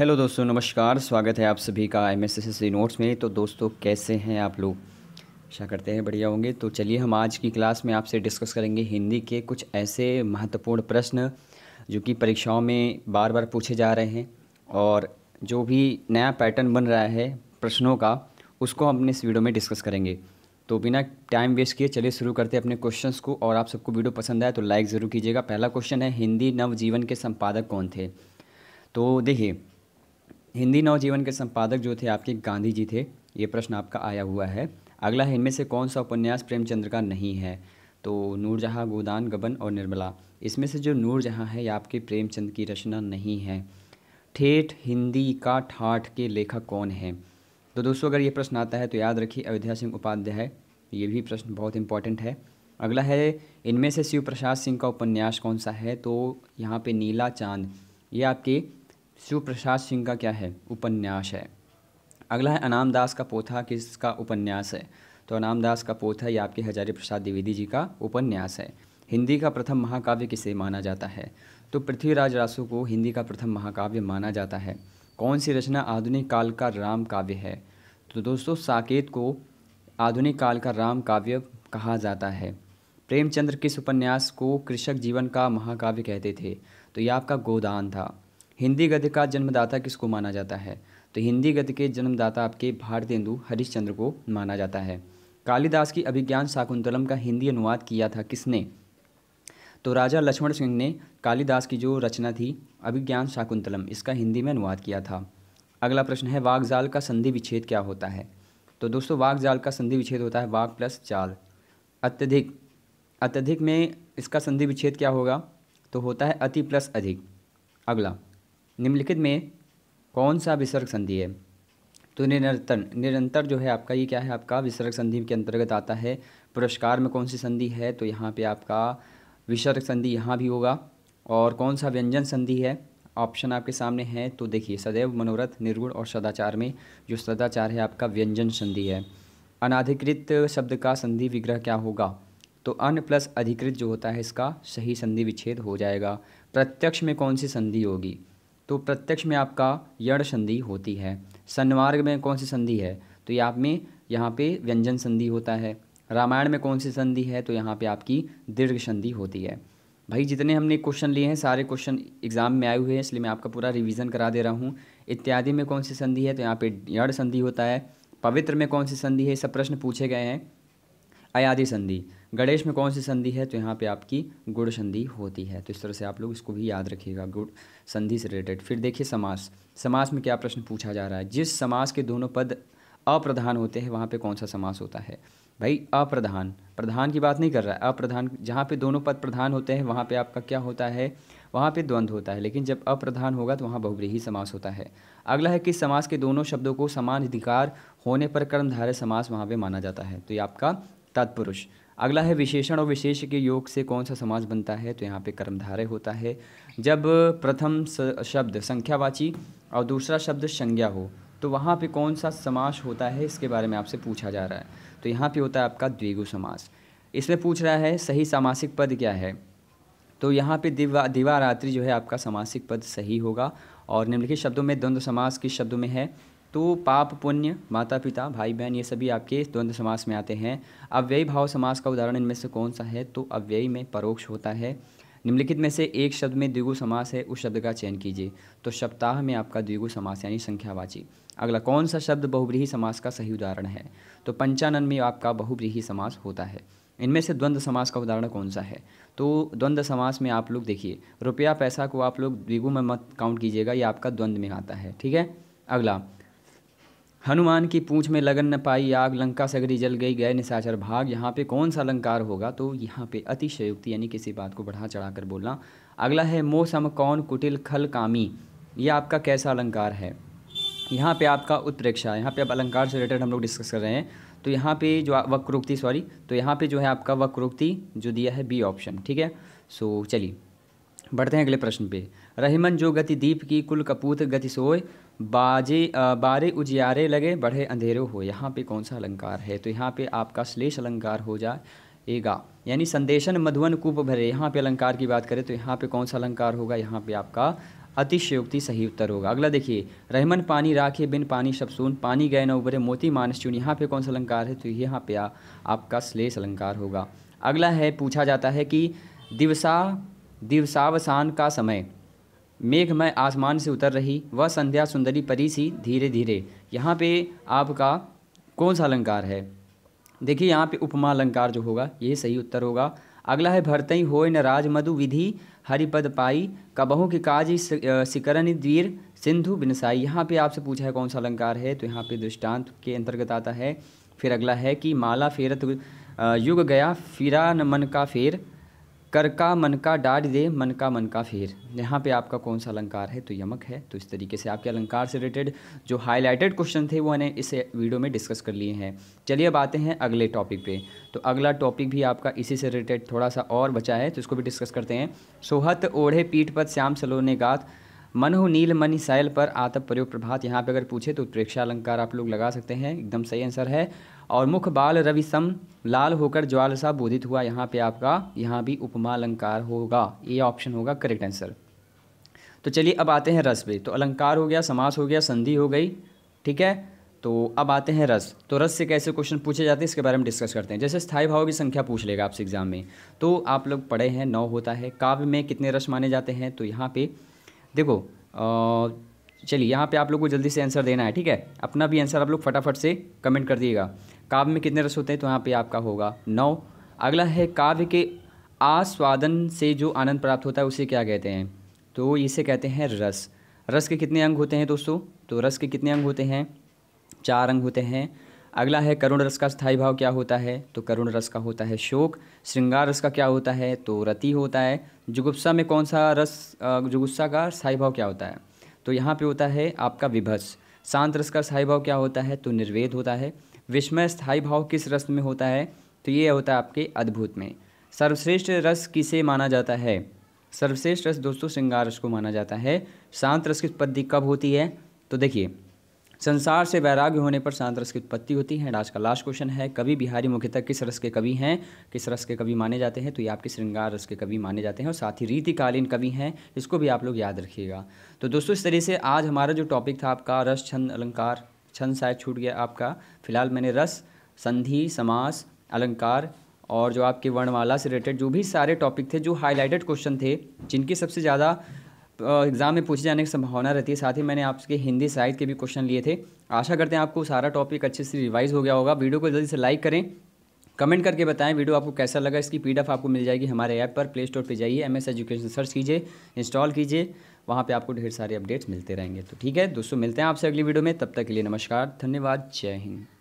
hello दोस्तों नमस्कार स्वागत है आप सभी का M S S C notes में तो दोस्तों कैसे हैं आप लोग आशा करते हैं बढ़िया होंगे तो चलिए हम आज की क्लास में आपसे डिस्कस करेंगे हिंदी के कुछ ऐसे महत्वपूर्ण प्रश्न जो कि परीक्षाओं में बार बार पूछे जा रहे हैं और जो भी नया पैटर्न बन रहा है प्रश्नों का उसको हम अपने इस वीडियो में डिस्कस करेंगे तो बिना टाइम वेस्ट किए चलिए शुरू करते हैं अपने क्वेश्चंस को और आप सबको वीडियो पसंद आए तो लाइक ज़रूर कीजिएगा पहला क्वेश्चन है हिंदी नवजीवन के संपादक कौन थे तो देखिए हिंदी नवजीवन के संपादक जो थे आपके गांधी जी थे ये प्रश्न आपका आया हुआ है अगला है इनमें से कौन सा उपन्यास प्रेमचंद्र का नहीं है तो नूरजहाँ गोदान गबन और निर्मला इसमें से जो नूरजहाँ है ये आपके प्रेमचंद की रचना नहीं है ठेठ हिंदी का ठाठ के लेखक कौन है तो दोस्तों अगर ये प्रश्न आता है तो याद रखिए अयोध्या सिंह उपाध्याय ये भी प्रश्न बहुत इंपॉर्टेंट है अगला है इनमें से शिव प्रसाद सिंह का उपन्यास कौन सा है तो यहाँ पे नीला चांद ये आपके शिव प्रसाद सिंह का क्या है उपन्यास है अगला है अनाम दास का पोथा किसका उपन्यास है तो अनाम दास का पोथा यह आपके हजारी प्रसाद द्विवेदी जी का उपन्यास है हिंदी का प्रथम महाकाव्य किसे माना जाता है तो पृथ्वीराज रासो को हिंदी का प्रथम महाकाव्य माना जाता है कौन सी रचना आधुनिक काल का राम काव्य है तो दोस्तों साकेत को आधुनिक काल का राम काव्य कहा जाता है प्रेमचंद्र किस उपन्यास को कृषक जीवन का महाकाव्य कहते थे तो यह आपका गोदान था हिंदी गद्य का जन्मदाता किसको माना जाता है तो हिंदी गद्य के जन्मदाता आपके भारतेंदु हरिश्चंद्र को माना जाता है कालिदास की अभिज्ञान शाकुंतलम का हिंदी अनुवाद किया था किसने तो राजा लक्ष्मण सिंह ने कालिदास की जो रचना थी अभिज्ञान शाकुंतलम इसका हिंदी में अनुवाद किया था अगला प्रश्न है जाल का संधि विच्छेद क्या होता है तो दोस्तों जाल का संधि विच्छेद होता है वाघ प्लस जाल अत्यधिक अत्यधिक में इसका संधि विच्छेद क्या होगा तो होता है अति प्लस अधिक अगला निम्नलिखित में कौन सा विसर्ग संधि है तो निरंतर निरंतर जो है आपका ये क्या है आपका विसर्ग संधि के अंतर्गत आता है पुरस्कार में कौन सी संधि है तो यहाँ पे आपका विसर्ग संधि यहाँ भी होगा और कौन सा व्यंजन संधि है ऑप्शन आपके सामने है तो देखिए सदैव मनोरथ निर्गुण और सदाचार में जो सदाचार है आपका व्यंजन संधि है अनाधिकृत शब्द का संधि विग्रह क्या होगा तो अन प्लस अधिकृत जो होता है इसका सही संधि विच्छेद हो जाएगा प्रत्यक्ष में कौन सी संधि होगी तो प्रत्यक्ष में आपका यड़ संधि होती है सन्मार्ग में कौन सी संधि है तो ये आप में यहाँ पे व्यंजन संधि होता है रामायण में कौन सी संधि है तो यहाँ पे आपकी दीर्घ संधि होती है भाई जितने हमने क्वेश्चन लिए हैं सारे क्वेश्चन एग्जाम में आए हुए हैं इसलिए मैं आपका पूरा रिवीजन करा दे रहा हूँ इत्यादि में कौन सी संधि है तो यहाँ पे यड़ संधि होता है पवित्र में कौन सी संधि है सब प्रश्न पूछे गए हैं अयादि संधि गणेश में कौन सी संधि है तो यहाँ पे आपकी गुड़ संधि होती है तो इस तरह से आप लोग इसको भी याद रखिएगा गुड़ संधि से रिलेटेड फिर देखिए समास समास में क्या प्रश्न पूछा जा रहा है जिस समास के दोनों पद अप्रधान होते हैं वहाँ पे कौन सा समास होता है भाई अप्रधान प्रधान की बात नहीं कर रहा है अप्रधान जहाँ पे दोनों पद प्रधान होते हैं वहाँ पे आपका क्या होता है वहाँ पे द्वंद्व होता है लेकिन जब अप्रधान होगा तो वहाँ बहुग्रीही समास होता है अगला है कि समास के दोनों शब्दों को समान अधिकार होने पर कर्मधारय समास वहाँ पे माना जाता है तो ये आपका तत्पुरुष अगला है विशेषण और विशेष के योग से कौन सा समाज बनता है तो यहाँ पे कर्मधारय होता है जब प्रथम शब्द संख्यावाची और दूसरा शब्द संज्ञा हो तो वहाँ पे कौन सा समास होता है इसके बारे में आपसे पूछा जा रहा है तो यहाँ पे होता है आपका द्विगु समास इसमें पूछ रहा है सही सामासिक पद क्या है तो यहाँ पे दिवा दिवारात्रि जो है आपका सामासिक पद सही होगा और निम्नलिखित शब्दों में द्वंद्व समास किस शब्दों में है तो पाप पुण्य माता पिता भाई बहन ये सभी आपके द्वंद्व समास में आते हैं अव्ययी भाव समास का उदाहरण इनमें से कौन सा है तो अव्ययी में परोक्ष होता है निम्नलिखित में से एक शब्द में द्विगु समास है उस शब्द का चयन कीजिए तो सप्ताह में आपका द्विगु समास यानी संख्यावाची अगला कौन सा शब्द बहुब्रीही समास का सही उदाहरण है तो पंचानन में आपका बहुब्रीही समास होता है इनमें से द्वंद्व समास का उदाहरण कौन सा है तो द्वंद्व समास में आप लोग देखिए रुपया पैसा को आप लोग द्विगु में मत काउंट कीजिएगा ये आपका द्वंद्व में आता है ठीक है अगला हनुमान की पूंछ में लगन न पाई आग लंका सगरी जल गई गए निशाचर भाग यहाँ पे कौन सा अलंकार होगा तो यहाँ पे अतिशयुक्ति यानी किसी बात को बढ़ा चढ़ा कर बोलना अगला है मोह सम कौन कुटिल खल कामी यह आपका कैसा अलंकार है यहाँ पे आपका उत्प्रेक्षा यहाँ पे आप अलंकार से रिलेटेड हम लोग डिस्कस कर रहे हैं तो यहाँ पे जो वक्रोक्ति सॉरी तो यहाँ पे जो है आपका वक्रोक्ति जो दिया है बी ऑप्शन ठीक है सो चलिए बढ़ते हैं अगले प्रश्न पे रहीमन जो गति दीप की कुल कपूत गति सोए बाजे बारे उजियारे लगे बढ़े अंधेरे हो यहाँ पे कौन सा अलंकार है तो यहाँ पे आपका श्लेष अलंकार हो जाएगा यानी संदेशन मधुवन कूप भरे यहाँ पे अलंकार की बात करें तो यहाँ पे कौन सा अलंकार होगा यहाँ पे आपका अतिशयोक्ति सही उत्तर होगा अगला देखिए रहमन पानी राखे बिन पानी शबसून पानी गए न उभरे मोती मानस चून यहाँ पे कौन सा अलंकार है तो यहाँ पे आ, आपका श्लेष अलंकार होगा अगला है पूछा जाता है कि दिवसा दिवसावसान का समय मेघमय आसमान से उतर रही वह संध्या सुंदरी परी सी धीरे धीरे यहाँ पे आपका कौन सा अलंकार है देखिए यहाँ पे उपमा अलंकार जो होगा ये सही उत्तर होगा अगला है भरतई होय न राज मधु विधि हरिपद पाई कबहू के काज सिकरन द्वीर सिंधु बिनसाई यहाँ पे आपसे पूछा है कौन सा अलंकार है तो यहाँ पे दृष्टांत के अंतर्गत आता है फिर अगला है कि माला फेरत युग गया फिरा न मन का फेर कर का मन का डाट दे मन का मन का फेर यहाँ पे आपका कौन सा अलंकार है तो यमक है तो इस तरीके से आपके अलंकार से रिलेटेड जो हाईलाइटेड क्वेश्चन थे वो मैंने इस वीडियो में डिस्कस कर लिए हैं चलिए अब आते हैं अगले टॉपिक पे तो अगला टॉपिक भी आपका इसी से रिलेटेड थोड़ा सा और बचा है तो इसको भी डिस्कस करते हैं सोहत ओढ़े पीठ पर श्याम सलोने गाथ गात मनहु नील मनी पर आतप प्रयोग प्रभात यहाँ पे अगर पूछे तो उत्प्रेक्षा अलंकार आप लोग लगा सकते हैं एकदम सही आंसर है और मुख बाल रवि सम लाल होकर ज्वाल सा बोधित हुआ यहाँ पे आपका यहाँ भी उपमा अलंकार होगा ये ऑप्शन होगा करेक्ट आंसर तो चलिए अब आते हैं रस पे तो अलंकार हो गया समास हो गया संधि हो गई ठीक है तो अब आते हैं रस तो रस से कैसे क्वेश्चन पूछे जाते हैं इसके बारे में डिस्कस करते हैं जैसे स्थायी भाव की संख्या पूछ लेगा आपसे एग्जाम में तो आप लोग पढ़े हैं नौ होता है काव्य में कितने रस माने जाते हैं तो यहाँ पे देखो चलिए यहाँ पे आप लोग को जल्दी से आंसर देना है ठीक है अपना भी आंसर आप लोग फटाफट से कमेंट कर दिएगा काव्य में कितने रस होते हैं तो यहाँ पे आपका होगा नौ अगला है काव्य के आस्वादन से जो आनंद प्राप्त होता है उसे क्या कहते हैं तो इसे कहते हैं रस रस के कितने अंग होते हैं दोस्तों तो रस के कितने अंग होते हैं चार अंग होते हैं अगला है करुण रस का स्थायी भाव क्या होता है तो करुण रस का होता है शोक श्रृंगार रस का क्या होता है तो रति होता है जुगुप्सा में कौन सा रस जुगुप्सा का स्थायी भाव क्या होता है तो यहाँ पे होता है आपका विभस शांत रस का स्थायी भाव क्या होता है तो निर्वेद होता है विस्मय स्थायी भाव किस रस में होता है तो ये होता है आपके अद्भुत में सर्वश्रेष्ठ रस किसे माना जाता है सर्वश्रेष्ठ रस दोस्तों श्रृंगार रस को माना जाता है शांत रस की उत्पत्ति कब होती है तो देखिए संसार से वैराग्य होने पर शांत रस की उत्पत्ति होती है आज का लास्ट क्वेश्चन है कवि बिहारी मुख्यतः किस रस के कवि हैं किस रस के कवि माने जाते हैं तो ये आपके श्रृंगार रस के कवि माने जाते हैं और साथ ही रीतिकालीन कवि हैं इसको भी आप लोग याद रखिएगा तो दोस्तों इस तरह से आज हमारा जो टॉपिक था आपका रस छंद अलंकार छंद शायद छूट गया आपका फिलहाल मैंने रस संधि समास अलंकार और जो आपके वर्णमाला से रिलेटेड जो भी सारे टॉपिक थे जो हाईलाइटेड क्वेश्चन थे जिनकी सबसे ज़्यादा एग्ज़ाम में पूछे जाने की संभावना रहती है साथ ही मैंने आपके हिंदी साहित्य के भी क्वेश्चन लिए थे आशा करते हैं आपको सारा टॉपिक अच्छे से रिवाइज हो गया होगा वीडियो को जल्दी से लाइक करें कमेंट करके बताएं वीडियो आपको कैसा लगा इसकी पीडीएफ आपको मिल जाएगी हमारे ऐप पर प्ले स्टोर पर जाइए एमएस एजुकेशन सर्च कीजिए इंस्टॉल कीजिए वहाँ पे आपको ढेर सारे अपडेट्स मिलते रहेंगे तो ठीक है दोस्तों मिलते हैं आपसे अगली वीडियो में तब तक के लिए नमस्कार धन्यवाद जय हिंद